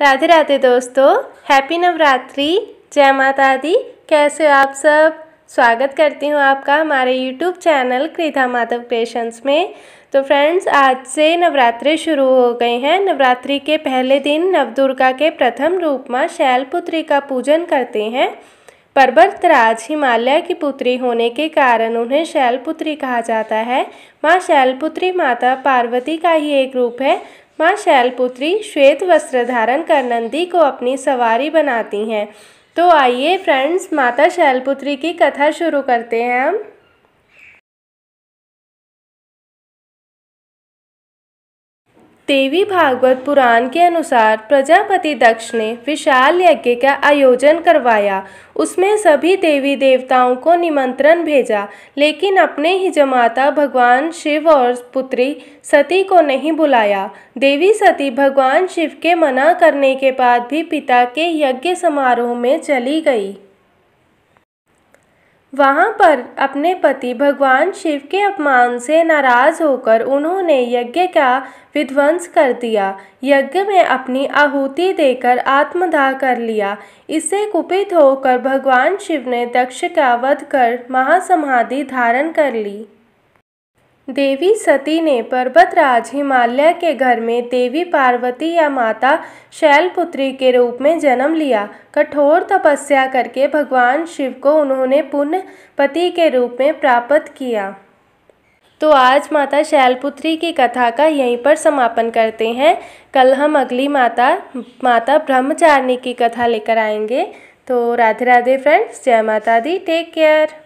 राधे राधे दोस्तों हैप्पी नवरात्रि जय माता दी कैसे आप सब स्वागत करती हूँ आपका हमारे YouTube channel Kridha Madhav creations में तो फ्रेंड्स आज से नवरात्रि शुरू हो गए हैं नवरात्रि के पहले दिन नवदुर्गा के प्रथम रूप में शैलपुत्री का पूजन करते हैं पर्वतराज हिमालय की पुत्री होने के कारण उन्हें शैलपुत्री कहा जाता है माँ शैलपुत्री माता पार्वती का ही एक रूप है माँ शैलपुत्री श्वेत वस्त्र धारण कर नंदी को अपनी सवारी बनाती हैं तो आइए फ्रेंड्स माता शैलपुत्री की कथा शुरू करते हैं हम देवी भागवत पुराण के अनुसार प्रजापति दक्ष ने विशाल यज्ञ का आयोजन करवाया उसमें सभी देवी देवताओं को निमंत्रण भेजा लेकिन अपने ही जमाता भगवान शिव और पुत्री सती को नहीं बुलाया देवी सती भगवान शिव के मना करने के बाद भी पिता के यज्ञ समारोह में चली गई वहाँ पर अपने पति भगवान शिव के अपमान से नाराज होकर उन्होंने यज्ञ का विध्वंस कर दिया यज्ञ में अपनी आहुति देकर आत्मदाह कर लिया इससे कुपित होकर भगवान शिव ने दक्ष का वध कर महासमाधि धारण कर ली देवी सती ने पर्वतराज हिमालय के घर में देवी पार्वती या माता शैलपुत्री के रूप में जन्म लिया कठोर तपस्या करके भगवान शिव को उन्होंने पुण्य पति के रूप में प्राप्त किया तो आज माता शैलपुत्री की कथा का यहीं पर समापन करते हैं कल हम अगली माता माता ब्रह्मचारिणी की कथा लेकर आएंगे तो राधे राधे फ्रेंड्स जय माता दी टेक केयर